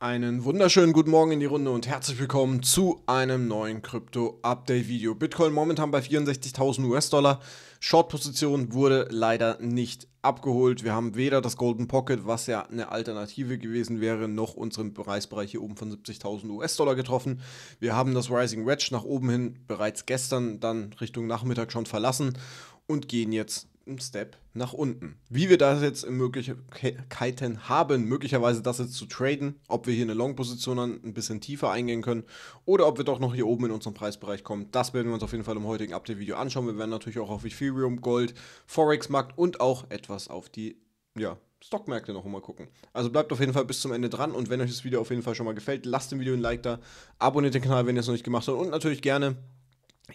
Einen wunderschönen guten Morgen in die Runde und herzlich willkommen zu einem neuen Krypto-Update-Video. Bitcoin momentan bei 64.000 US-Dollar. Short-Position wurde leider nicht abgeholt. Wir haben weder das Golden Pocket, was ja eine Alternative gewesen wäre, noch unseren Preisbereich hier oben von 70.000 US-Dollar getroffen. Wir haben das Rising Wedge nach oben hin bereits gestern dann Richtung Nachmittag schon verlassen und gehen jetzt einen Step nach unten. Wie wir das jetzt in Möglichkeiten haben, möglicherweise das jetzt zu traden, ob wir hier eine Long-Position ein bisschen tiefer eingehen können oder ob wir doch noch hier oben in unseren Preisbereich kommen, das werden wir uns auf jeden Fall im heutigen Update-Video anschauen. Wir werden natürlich auch auf Ethereum, Gold, Forex-Markt und auch etwas auf die ja, Stockmärkte noch mal gucken. Also bleibt auf jeden Fall bis zum Ende dran und wenn euch das Video auf jeden Fall schon mal gefällt, lasst dem Video ein Like da, abonniert den Kanal, wenn ihr es noch nicht gemacht habt und natürlich gerne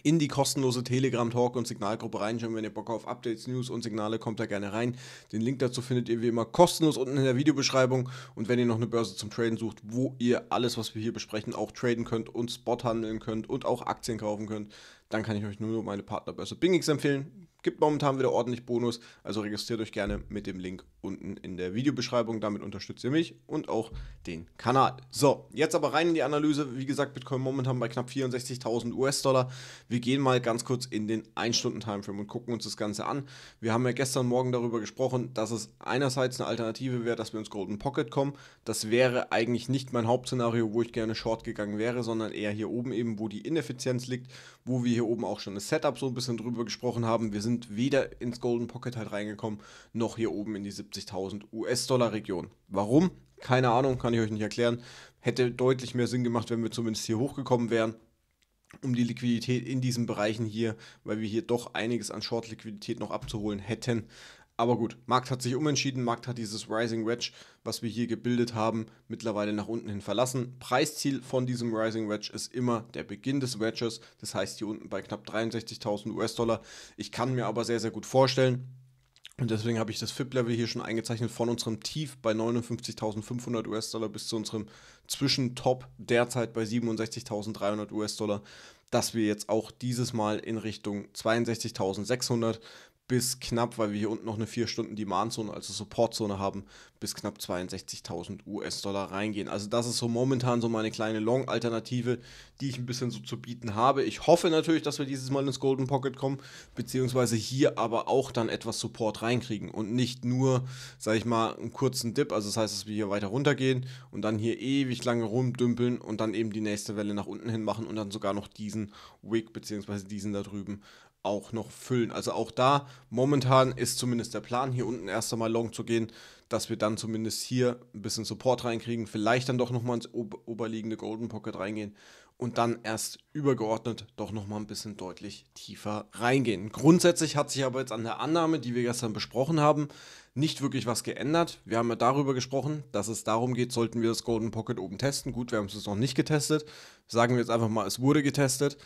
in die kostenlose Telegram-Talk- und Signalgruppe reinschauen. Wenn ihr Bock auf Updates, News und Signale, kommt da gerne rein. Den Link dazu findet ihr wie immer kostenlos unten in der Videobeschreibung. Und wenn ihr noch eine Börse zum Traden sucht, wo ihr alles, was wir hier besprechen, auch traden könnt und Spot handeln könnt und auch Aktien kaufen könnt, dann kann ich euch nur meine Partnerbörse BingX empfehlen. Gibt momentan wieder ordentlich Bonus, also registriert euch gerne mit dem Link unten in der Videobeschreibung. Damit unterstützt ihr mich und auch den Kanal. So, jetzt aber rein in die Analyse. Wie gesagt, Bitcoin momentan bei knapp 64.000 US-Dollar. Wir gehen mal ganz kurz in den 1-Stunden-Timeframe und gucken uns das Ganze an. Wir haben ja gestern Morgen darüber gesprochen, dass es einerseits eine Alternative wäre, dass wir ins Golden Pocket kommen. Das wäre eigentlich nicht mein Hauptszenario, wo ich gerne Short gegangen wäre, sondern eher hier oben eben, wo die Ineffizienz liegt, wo wir hier hier oben auch schon das Setup so ein bisschen drüber gesprochen haben. Wir sind weder ins Golden Pocket halt reingekommen, noch hier oben in die 70.000 US-Dollar-Region. Warum? Keine Ahnung, kann ich euch nicht erklären. Hätte deutlich mehr Sinn gemacht, wenn wir zumindest hier hochgekommen wären um die Liquidität in diesen Bereichen hier, weil wir hier doch einiges an Short-Liquidität noch abzuholen hätten, aber gut, Markt hat sich umentschieden. Markt hat dieses Rising Wedge, was wir hier gebildet haben, mittlerweile nach unten hin verlassen. Preisziel von diesem Rising Wedge ist immer der Beginn des Wedges. Das heißt hier unten bei knapp 63.000 US-Dollar. Ich kann mir aber sehr, sehr gut vorstellen, und deswegen habe ich das FIP-Level hier schon eingezeichnet von unserem Tief bei 59.500 US-Dollar bis zu unserem Zwischentop derzeit bei 67.300 US-Dollar, dass wir jetzt auch dieses Mal in Richtung 62.600 bis knapp, weil wir hier unten noch eine 4-Stunden-Demand-Zone, also Support-Zone haben, bis knapp 62.000 US-Dollar reingehen. Also das ist so momentan so meine kleine Long-Alternative, die ich ein bisschen so zu bieten habe. Ich hoffe natürlich, dass wir dieses Mal ins Golden Pocket kommen, beziehungsweise hier aber auch dann etwas Support reinkriegen und nicht nur, sage ich mal, einen kurzen Dip, also das heißt, dass wir hier weiter runtergehen und dann hier ewig lange rumdümpeln und dann eben die nächste Welle nach unten hin machen und dann sogar noch diesen Wick, beziehungsweise diesen da drüben auch noch füllen. Also auch da momentan ist zumindest der Plan, hier unten erst einmal long zu gehen, dass wir dann zumindest hier ein bisschen Support reinkriegen, vielleicht dann doch nochmal ins ober oberliegende Golden Pocket reingehen und dann erst übergeordnet doch nochmal ein bisschen deutlich tiefer reingehen. Grundsätzlich hat sich aber jetzt an der Annahme, die wir gestern besprochen haben, nicht wirklich was geändert. Wir haben ja darüber gesprochen, dass es darum geht, sollten wir das Golden Pocket oben testen. Gut, wir haben es noch nicht getestet. Sagen wir jetzt einfach mal, es wurde getestet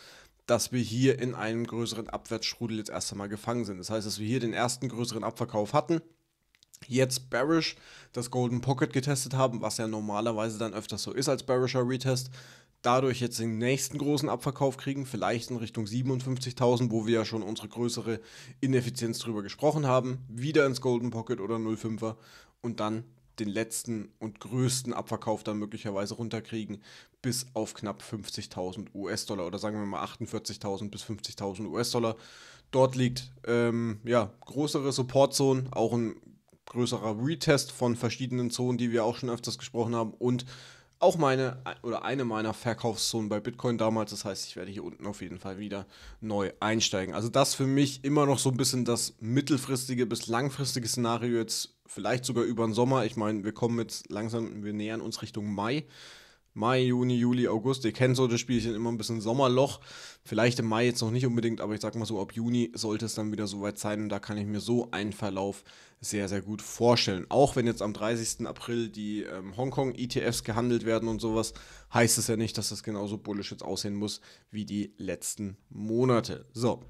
dass wir hier in einem größeren Abwärtsstrudel jetzt erst einmal gefangen sind. Das heißt, dass wir hier den ersten größeren Abverkauf hatten, jetzt bearish das Golden Pocket getestet haben, was ja normalerweise dann öfter so ist als bearisher Retest, dadurch jetzt den nächsten großen Abverkauf kriegen, vielleicht in Richtung 57.000, wo wir ja schon unsere größere Ineffizienz drüber gesprochen haben, wieder ins Golden Pocket oder 05er und dann den letzten und größten Abverkauf dann möglicherweise runterkriegen, bis auf knapp 50.000 US-Dollar oder sagen wir mal 48.000 bis 50.000 US-Dollar. Dort liegt ähm, ja größere Support-Zone, auch ein größerer Retest von verschiedenen Zonen, die wir auch schon öfters gesprochen haben und auch meine oder eine meiner Verkaufszonen bei Bitcoin damals. Das heißt, ich werde hier unten auf jeden Fall wieder neu einsteigen. Also das für mich immer noch so ein bisschen das mittelfristige bis langfristige Szenario jetzt vielleicht sogar über den Sommer. Ich meine, wir kommen jetzt langsam, wir nähern uns Richtung Mai. Mai, Juni, Juli, August. Ihr kennt so das Spielchen immer ein bisschen Sommerloch. Vielleicht im Mai jetzt noch nicht unbedingt, aber ich sag mal so, ab Juni sollte es dann wieder soweit sein. Und da kann ich mir so einen Verlauf sehr, sehr gut vorstellen. Auch wenn jetzt am 30. April die ähm, Hongkong-ETFs gehandelt werden und sowas, heißt es ja nicht, dass das genauso bullisch jetzt aussehen muss wie die letzten Monate. So,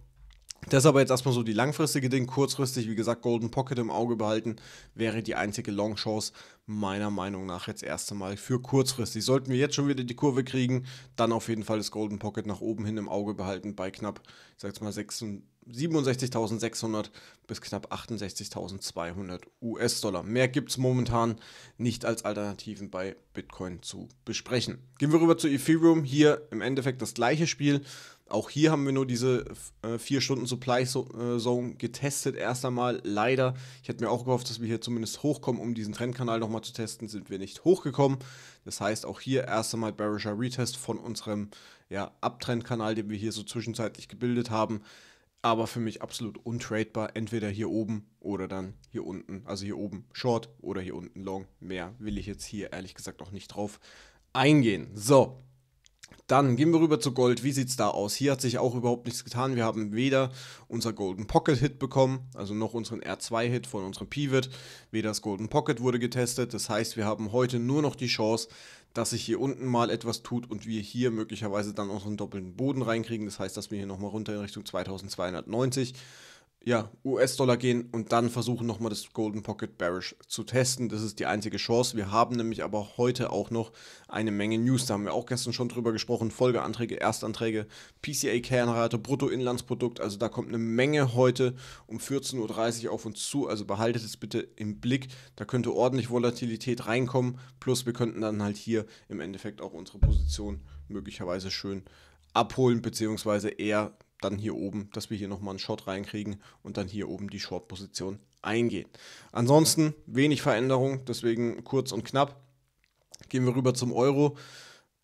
das ist aber jetzt erstmal so die langfristige Ding. Kurzfristig, wie gesagt, Golden Pocket im Auge behalten, wäre die einzige Long Chance meiner Meinung nach jetzt erst einmal für kurzfristig. Sollten wir jetzt schon wieder die Kurve kriegen, dann auf jeden Fall das Golden Pocket nach oben hin im Auge behalten bei knapp, ich sag jetzt mal, 67.600 bis knapp 68.200 US-Dollar. Mehr gibt es momentan nicht als Alternativen bei Bitcoin zu besprechen. Gehen wir rüber zu Ethereum. Hier im Endeffekt das gleiche Spiel. Auch hier haben wir nur diese äh, Stunden Supply äh, Zone getestet, erst einmal. Leider, ich hätte mir auch gehofft, dass wir hier zumindest hochkommen, um diesen Trendkanal nochmal zu testen, sind wir nicht hochgekommen. Das heißt, auch hier erst einmal Bearisher Retest von unserem ja, Abtrendkanal, den wir hier so zwischenzeitlich gebildet haben. Aber für mich absolut untradebar, entweder hier oben oder dann hier unten. Also hier oben Short oder hier unten Long. Mehr will ich jetzt hier ehrlich gesagt auch nicht drauf eingehen. So, dann gehen wir rüber zu Gold. Wie sieht es da aus? Hier hat sich auch überhaupt nichts getan. Wir haben weder unser Golden Pocket Hit bekommen, also noch unseren R2 Hit von unserem Pivot, weder das Golden Pocket wurde getestet. Das heißt, wir haben heute nur noch die Chance, dass sich hier unten mal etwas tut und wir hier möglicherweise dann unseren doppelten Boden reinkriegen. Das heißt, dass wir hier nochmal runter in Richtung 2290 ja, US-Dollar gehen und dann versuchen nochmal das Golden Pocket Bearish zu testen. Das ist die einzige Chance. Wir haben nämlich aber heute auch noch eine Menge News. Da haben wir auch gestern schon drüber gesprochen. Folgeanträge, Erstanträge, PCA-Kernrate, Bruttoinlandsprodukt. Also da kommt eine Menge heute um 14.30 Uhr auf uns zu. Also behaltet es bitte im Blick. Da könnte ordentlich Volatilität reinkommen. Plus wir könnten dann halt hier im Endeffekt auch unsere Position möglicherweise schön abholen, beziehungsweise eher dann hier oben, dass wir hier nochmal einen Short reinkriegen und dann hier oben die Short-Position eingehen. Ansonsten wenig Veränderung, deswegen kurz und knapp. Gehen wir rüber zum Euro.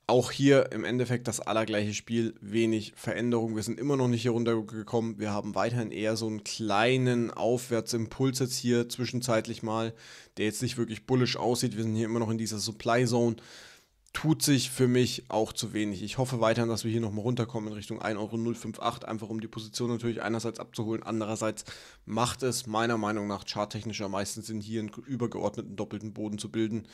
Auch hier im Endeffekt das allergleiche Spiel, wenig Veränderung. Wir sind immer noch nicht hier runtergekommen. Wir haben weiterhin eher so einen kleinen Aufwärtsimpuls jetzt hier zwischenzeitlich mal, der jetzt nicht wirklich bullisch aussieht. Wir sind hier immer noch in dieser Supply Zone tut sich für mich auch zu wenig. Ich hoffe weiterhin, dass wir hier nochmal runterkommen in Richtung 1,058 Euro, einfach um die Position natürlich einerseits abzuholen, andererseits macht es meiner Meinung nach charttechnisch am meisten Sinn, hier einen übergeordneten doppelten Boden zu bilden.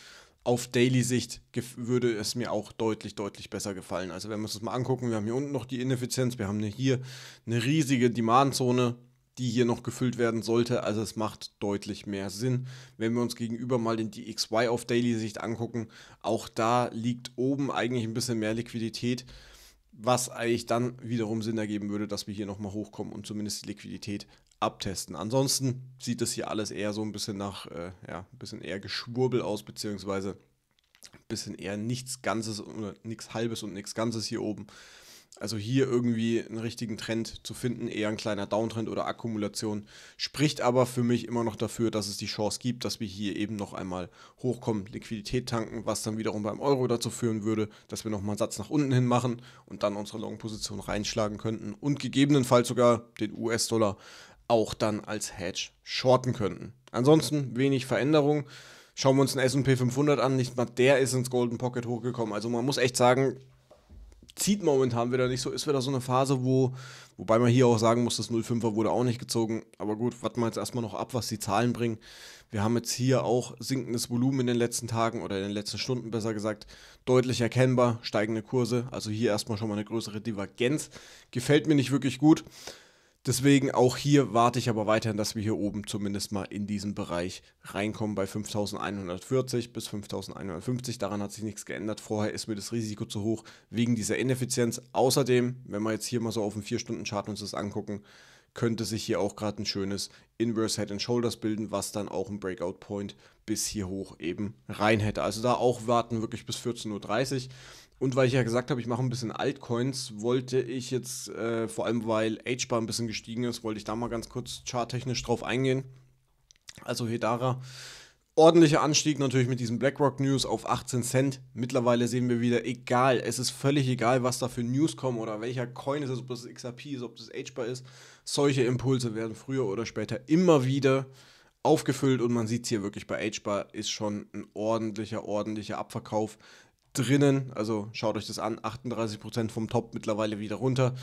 Auf Daily-Sicht würde es mir auch deutlich, deutlich besser gefallen. Also wenn wir uns das mal angucken, wir haben hier unten noch die Ineffizienz, wir haben hier eine riesige Demandzone, die hier noch gefüllt werden sollte. Also es macht deutlich mehr Sinn. Wenn wir uns gegenüber mal den DXY auf Daily-Sicht angucken, auch da liegt oben eigentlich ein bisschen mehr Liquidität, was eigentlich dann wiederum Sinn ergeben würde, dass wir hier nochmal hochkommen und zumindest die Liquidität abtesten. Ansonsten sieht das hier alles eher so ein bisschen nach, äh, ja, ein bisschen eher Geschwurbel aus, beziehungsweise ein bisschen eher nichts Ganzes oder nichts Halbes und nichts Ganzes hier oben. Also hier irgendwie einen richtigen Trend zu finden, eher ein kleiner Downtrend oder Akkumulation, spricht aber für mich immer noch dafür, dass es die Chance gibt, dass wir hier eben noch einmal hochkommen, Liquidität tanken, was dann wiederum beim Euro dazu führen würde, dass wir nochmal einen Satz nach unten hin machen und dann unsere Long-Position reinschlagen könnten und gegebenenfalls sogar den US-Dollar auch dann als Hedge shorten könnten. Ansonsten wenig Veränderung. Schauen wir uns den SP 500 an, nicht mal der ist ins Golden Pocket hochgekommen. Also man muss echt sagen, zieht momentan wieder nicht so. Ist wieder so eine Phase, wo, wobei man hier auch sagen muss, das 05er wurde auch nicht gezogen. Aber gut, warten wir jetzt erstmal noch ab, was die Zahlen bringen. Wir haben jetzt hier auch sinkendes Volumen in den letzten Tagen oder in den letzten Stunden besser gesagt deutlich erkennbar, steigende Kurse. Also hier erstmal schon mal eine größere Divergenz. Gefällt mir nicht wirklich gut. Deswegen auch hier warte ich aber weiterhin, dass wir hier oben zumindest mal in diesen Bereich reinkommen bei 5140 bis 5150. Daran hat sich nichts geändert. Vorher ist mir das Risiko zu hoch wegen dieser Ineffizienz. Außerdem, wenn wir jetzt hier mal so auf dem 4-Stunden-Chart uns das angucken, könnte sich hier auch gerade ein schönes Inverse Head and Shoulders bilden, was dann auch ein Breakout Point bis hier hoch eben rein hätte. Also da auch warten wirklich bis 14.30 Uhr. Und weil ich ja gesagt habe, ich mache ein bisschen Altcoins, wollte ich jetzt, äh, vor allem weil H-Bar ein bisschen gestiegen ist, wollte ich da mal ganz kurz charttechnisch drauf eingehen. Also Hedara, ordentlicher Anstieg natürlich mit diesen BlackRock News auf 18 Cent. Mittlerweile sehen wir wieder, egal, es ist völlig egal, was da für News kommen oder welcher Coin es ist, ob das XRP ist, ob das H-Bar ist. Solche Impulse werden früher oder später immer wieder aufgefüllt und man sieht es hier wirklich bei H-Bar ist schon ein ordentlicher, ordentlicher Abverkauf drinnen. Also schaut euch das an, 38% vom Top mittlerweile wieder runter.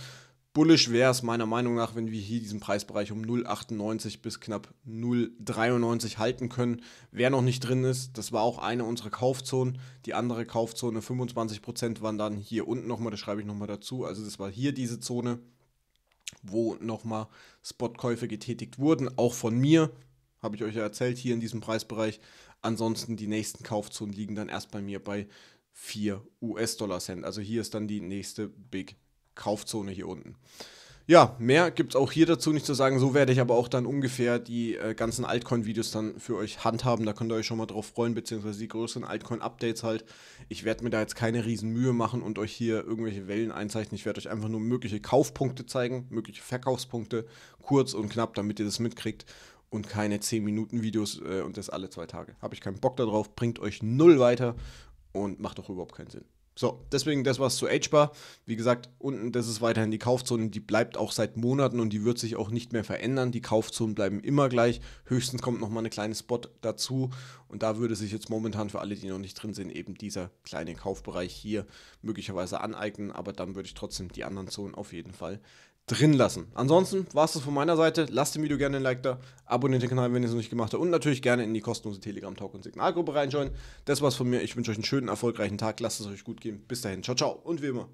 Bullish wäre es meiner Meinung nach, wenn wir hier diesen Preisbereich um 0,98 bis knapp 0,93 halten können. Wer noch nicht drin ist, das war auch eine unserer Kaufzonen. Die andere Kaufzone, 25% waren dann hier unten nochmal, das schreibe ich nochmal dazu. Also das war hier diese Zone, wo nochmal Spotkäufe getätigt wurden, auch von mir. Habe ich euch ja erzählt, hier in diesem Preisbereich. Ansonsten die nächsten Kaufzonen liegen dann erst bei mir bei 4 US-Dollar-Cent. Also hier ist dann die nächste Big Kaufzone hier unten. Ja, mehr gibt es auch hier dazu nicht zu sagen. So werde ich aber auch dann ungefähr die äh, ganzen Altcoin-Videos dann für euch handhaben. Da könnt ihr euch schon mal drauf freuen, beziehungsweise die größeren Altcoin-Updates halt. Ich werde mir da jetzt keine riesen Mühe machen und euch hier irgendwelche Wellen einzeichnen. Ich werde euch einfach nur mögliche Kaufpunkte zeigen, mögliche Verkaufspunkte, kurz und knapp, damit ihr das mitkriegt. Und keine 10-Minuten-Videos äh, und das alle zwei Tage. Habe ich keinen Bock darauf, bringt euch null weiter und macht doch überhaupt keinen Sinn. So, deswegen das war's zu Agebar. Wie gesagt, unten, das ist weiterhin die Kaufzone, die bleibt auch seit Monaten und die wird sich auch nicht mehr verändern. Die Kaufzonen bleiben immer gleich. Höchstens kommt nochmal eine kleine Spot dazu und da würde sich jetzt momentan für alle, die noch nicht drin sind, eben dieser kleine Kaufbereich hier möglicherweise aneignen, aber dann würde ich trotzdem die anderen Zonen auf jeden Fall drin lassen. Ansonsten war es das von meiner Seite. Lasst dem Video gerne ein Like da, abonniert den Kanal, wenn ihr es noch nicht gemacht habt und natürlich gerne in die kostenlose Telegram Talk und Signalgruppe reinschauen. Das war's von mir. Ich wünsche euch einen schönen, erfolgreichen Tag. Lasst es euch gut gehen. Bis dahin. Ciao, ciao. Und wie immer,